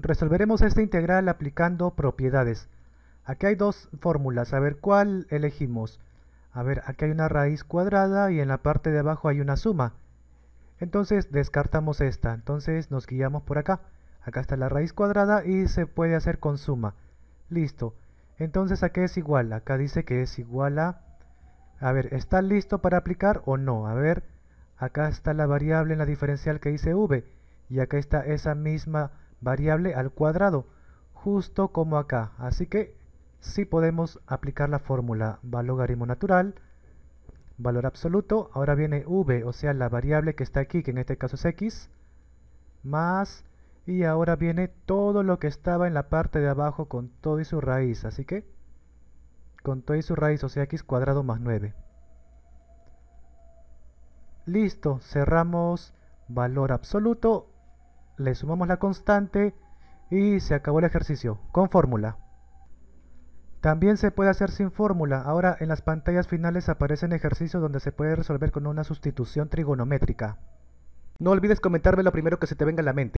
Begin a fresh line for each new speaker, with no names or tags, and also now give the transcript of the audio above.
Resolveremos esta integral aplicando propiedades. Aquí hay dos fórmulas, a ver cuál elegimos. A ver, aquí hay una raíz cuadrada y en la parte de abajo hay una suma. Entonces descartamos esta, entonces nos guiamos por acá. Acá está la raíz cuadrada y se puede hacer con suma. Listo. Entonces, ¿a qué es igual? Acá dice que es igual a... A ver, ¿está listo para aplicar o no? A ver, acá está la variable en la diferencial que dice v. Y acá está esa misma variable al cuadrado, justo como acá. Así que sí podemos aplicar la fórmula valor logaritmo natural, valor absoluto. Ahora viene v, o sea la variable que está aquí, que en este caso es x, más... Y ahora viene todo lo que estaba en la parte de abajo con todo y su raíz. Así que con todo y su raíz, o sea x cuadrado más 9. Listo, cerramos valor absoluto le sumamos la constante y se acabó el ejercicio, con fórmula. También se puede hacer sin fórmula, ahora en las pantallas finales aparecen ejercicios donde se puede resolver con una sustitución trigonométrica. No olvides comentarme lo primero que se te venga a la mente.